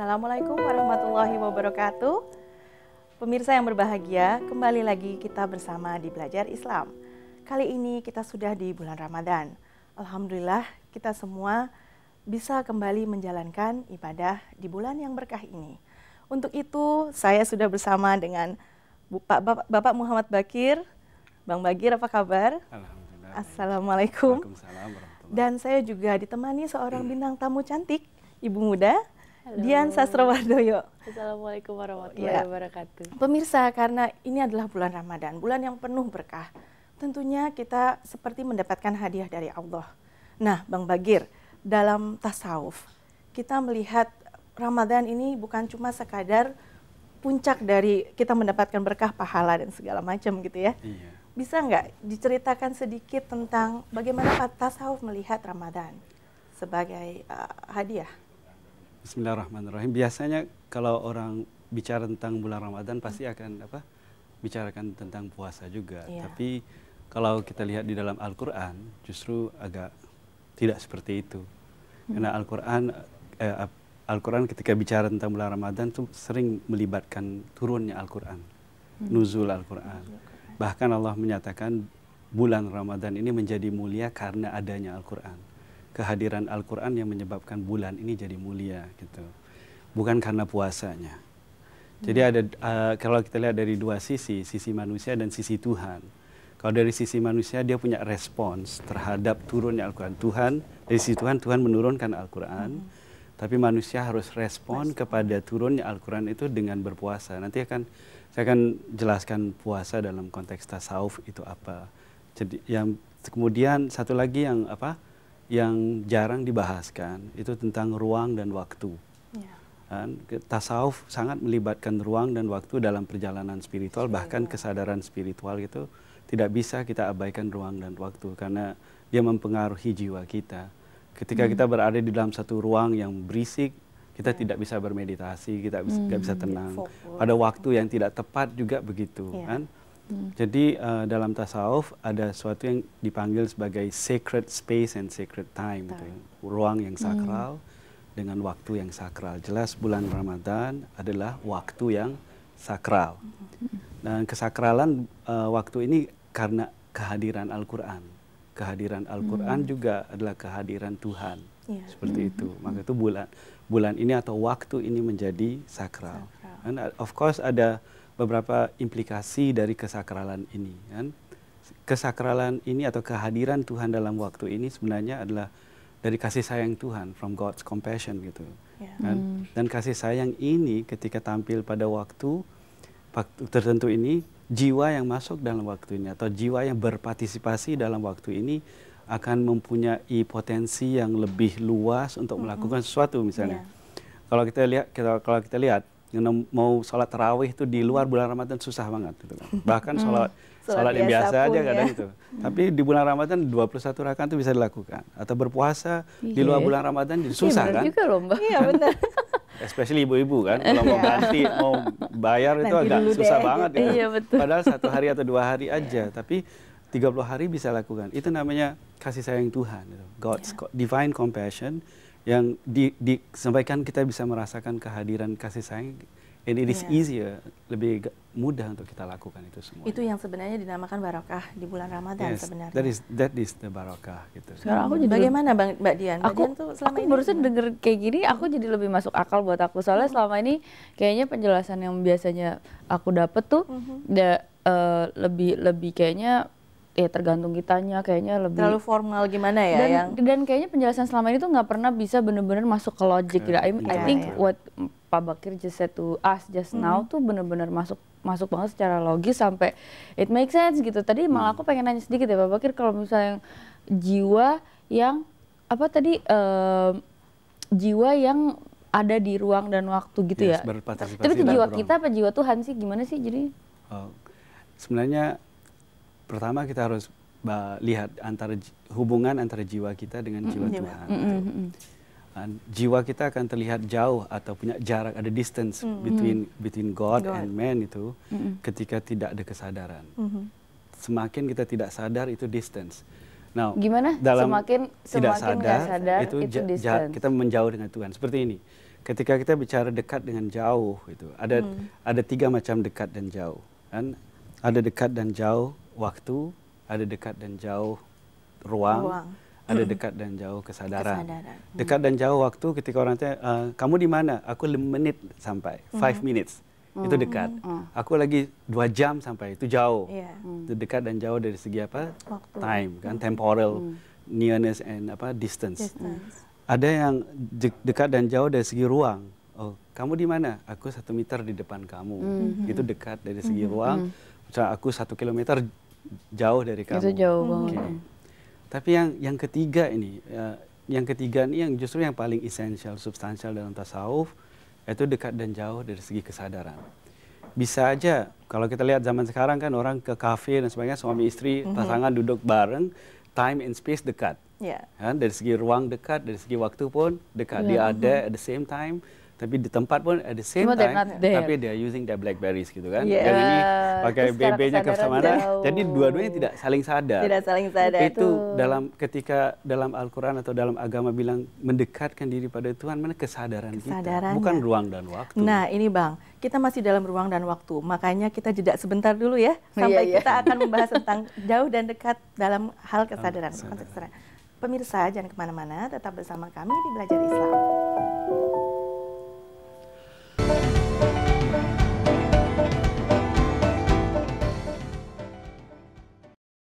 Assalamualaikum warahmatullahi wabarakatuh. Pemirsa yang berbahagia, kembali lagi kita bersama di Belajar Islam. Kali ini kita sudah di bulan Ramadan. Alhamdulillah kita semua bisa kembali menjalankan ibadah di bulan yang berkah ini. Untuk itu, saya sudah bersama dengan Bapak, Bapak Muhammad Bakir. Bang Bagir, apa kabar? Alhamdulillah. Assalamualaikum. Waalaikumsalam dan saya juga ditemani seorang hmm. bintang tamu cantik, ibu muda Halo. Dian Sastrowardoyo. Assalamualaikum warahmatullahi ya. wabarakatuh. Pemirsa, karena ini adalah bulan Ramadan, bulan yang penuh berkah. Tentunya kita seperti mendapatkan hadiah dari Allah. Nah, Bang Bagir, dalam tasawuf, kita melihat Ramadan ini bukan cuma sekadar puncak dari kita mendapatkan berkah pahala dan segala macam gitu ya. Iya. Bisa nggak diceritakan sedikit tentang bagaimana tasawuf melihat Ramadan sebagai uh, hadiah? Bismillahirrahmanirrahim. Biasanya kalau orang bicara tentang bulan Ramadan pasti akan apa? bicarakan tentang puasa juga. Yeah. Tapi kalau kita lihat di dalam Al-Qur'an justru agak tidak seperti itu. Hmm. Karena Al-Qur'an eh, Al-Qur'an ketika bicara tentang bulan Ramadan tuh sering melibatkan turunnya Al-Qur'an, hmm. nuzul Al-Qur'an. Bahkan Allah menyatakan bulan Ramadan ini menjadi mulia karena adanya Al-Qur'an kehadiran Al-Quran yang menyebabkan bulan ini jadi mulia gitu. Bukan karena puasanya. Jadi ada uh, kalau kita lihat dari dua sisi, sisi manusia dan sisi Tuhan. Kalau dari sisi manusia dia punya respons terhadap turunnya Al-Qur'an. Tuhan dari sisi Tuhan Tuhan menurunkan Al-Qur'an. Hmm. Tapi manusia harus respon, kepada turunnya Al-Qur'an itu dengan berpuasa. Nanti akan saya akan jelaskan puasa dalam konteks tasawuf itu apa. Jadi yang kemudian satu lagi yang apa? yang jarang dibahaskan itu tentang ruang dan waktu. Ya. Dan tasawuf sangat melibatkan ruang dan waktu dalam perjalanan spiritual, spiritual, bahkan kesadaran spiritual itu tidak bisa kita abaikan ruang dan waktu karena dia mempengaruhi jiwa kita. Ketika hmm. kita berada di dalam satu ruang yang berisik, kita ya. tidak bisa bermeditasi, kita tidak bisa hmm, tenang. Pada waktu yang tidak tepat juga begitu, ya. kan? Jadi uh, dalam tasawuf ada sesuatu yang dipanggil sebagai sacred space and sacred time, gitu ya. time. Gitu ruang yang hmm. sakral hmm. dengan waktu yang sakral. Jelas bulan Ramadan adalah waktu yang sakral hmm. dan kesakralan uh, waktu ini karena kehadiran Al-Quran. Kehadiran Al-Quran hmm. juga adalah kehadiran Tuhan Ya. seperti hmm. itu. Maka itu bulan bulan ini atau waktu ini menjadi sakral. sakral. And eh, of course ada beberapa implikasi dari kesakralan ini. Kan? Kesakralan ini atau kehadiran Tuhan dalam waktu ini sebenarnya adalah dari kasih sayang Tuhan, from God's compassion gitu. Yeah. Kan? Hmm. Dan kasih sayang ini ketika tampil pada waktu, waktu tertentu ini, jiwa yang masuk dalam waktunya atau jiwa yang berpartisipasi dalam waktu ini akan mempunyai potensi yang lebih luas untuk hmm. melakukan mm sesuatu misalnya. Yeah. Kalau kita lihat, kalau kita lihat yang mau sholat terawih itu di luar bulan Ramadan susah banget gitu kan. Bahkan hmm. sholat sholat yang biasa, biasa aja kadang ya. itu. Hmm. Tapi di bulan Ramadan 21 rakaat itu bisa dilakukan atau berpuasa yeah. di luar iya. bulan Ramadan iya, susah yeah, kan. Iya juga loh, Iya kan? benar. Especially ibu-ibu kan, kalau mau ganti, iya. mau bayar itu Nanti agak susah deh, banget ya. Iya, betul. Padahal satu hari atau dua hari aja, yeah. tapi 30 hari bisa lakukan. Itu namanya kasih sayang Tuhan, gitu. God's yeah. divine compassion yang di, disampaikan kita bisa merasakan kehadiran kasih sayang and it is yeah. easier lebih mudah untuk kita lakukan itu semua itu yang sebenarnya dinamakan barokah di bulan Ramadan yes, sebenarnya that is that is the barokah gitu sekarang aku jadi bagaimana bang mbak Dian mbak aku Dian tuh selama aku ini barusan denger kayak gini aku jadi lebih masuk akal buat aku soalnya mm -hmm. selama ini kayaknya penjelasan yang biasanya aku dapet tuh mm -hmm. da, uh, lebih lebih kayaknya ya tergantung kitanya kayaknya lebih terlalu formal gimana ya dan, yang... dan kayaknya penjelasan selama ini tuh nggak pernah bisa bener-bener masuk ke logic gitu. I, yeah, I iya, think yeah. what Pak Bakir just said to us just mm now tuh bener-bener masuk masuk banget secara logis sampai it makes sense gitu. Tadi mm. malah hmm. aku pengen nanya sedikit ya Pak Bakir kalau misalnya yang jiwa yang apa tadi uh, jiwa yang ada di ruang dan waktu gitu yes, iya, ya. Tapi itu jiwa kita apa jiwa Tuhan sih gimana sih jadi? Oh, sebenarnya pertama kita harus lihat antara hubungan antara jiwa kita dengan jiwa mm -hmm. Tuhan. Mm -hmm. Gitu. And jiwa kita akan terlihat jauh atau punya jarak ada distance mm -hmm. between between God, God and man itu mm -hmm. ketika tidak ada kesadaran. Mm -hmm. Semakin kita tidak sadar itu distance. Nah, gimana dalam semakin tidak semakin sadar, sadar itu, itu distance. kita menjauh dengan Tuhan. Seperti ini. Ketika kita bicara dekat dengan jauh itu ada mm. ada tiga macam dekat dan jauh. Kan ada dekat dan jauh waktu, ada dekat dan jauh ruang, ruang. ada dekat dan jauh kesadaran. kesadaran. Dekat dan jauh waktu ketika orang tanya, uh, kamu di mana? Aku menit sampai, hmm. five minutes. Hmm. Itu dekat. Hmm. Aku lagi dua jam sampai, itu jauh. Yeah. Hmm. dekat dan jauh dari segi apa? Waktu. Time, kan? Hmm. Temporal, hmm. nearness and apa? Distance. distance. Hmm. Ada yang dekat dan jauh dari segi ruang. Oh, kamu di mana? Aku satu meter di depan kamu. Mm -hmm. Itu dekat dari segi mm -hmm. ruang. Mm-hmm. Misalnya aku satu kilometer jauh dari kamu. Itu jauh banget. Okay. Tapi yang yang ketiga ini, uh, yang ketiga ini yang justru yang paling esensial, substansial dalam tasawuf itu dekat dan jauh dari segi kesadaran. Bisa aja kalau kita lihat zaman sekarang kan orang ke kafe dan sebagainya suami istri mhm. pasangan duduk bareng, time and space dekat. Yeah. Kan? Dari segi ruang dekat, dari segi waktu pun dekat. Yeah. Dia ada mhm. at the same time tapi di tempat pun at the same Cuma time tapi dia using their blackberries gitu kan yeah. yang ini pakai BB-nya ke mana jadi dua-duanya tidak saling sadar tidak saling sadar itu, itu dalam ketika dalam Al-Qur'an atau dalam agama bilang mendekatkan diri pada Tuhan mana kesadaran kita bukan ruang dan waktu nah ini Bang kita masih dalam ruang dan waktu makanya kita jeda sebentar dulu ya iya, sampai yeah, yeah. kita akan membahas tentang jauh dan dekat dalam hal kesadaran, kesadaran. Pemirsa jangan kemana-mana, tetap bersama kami di Belajar Islam.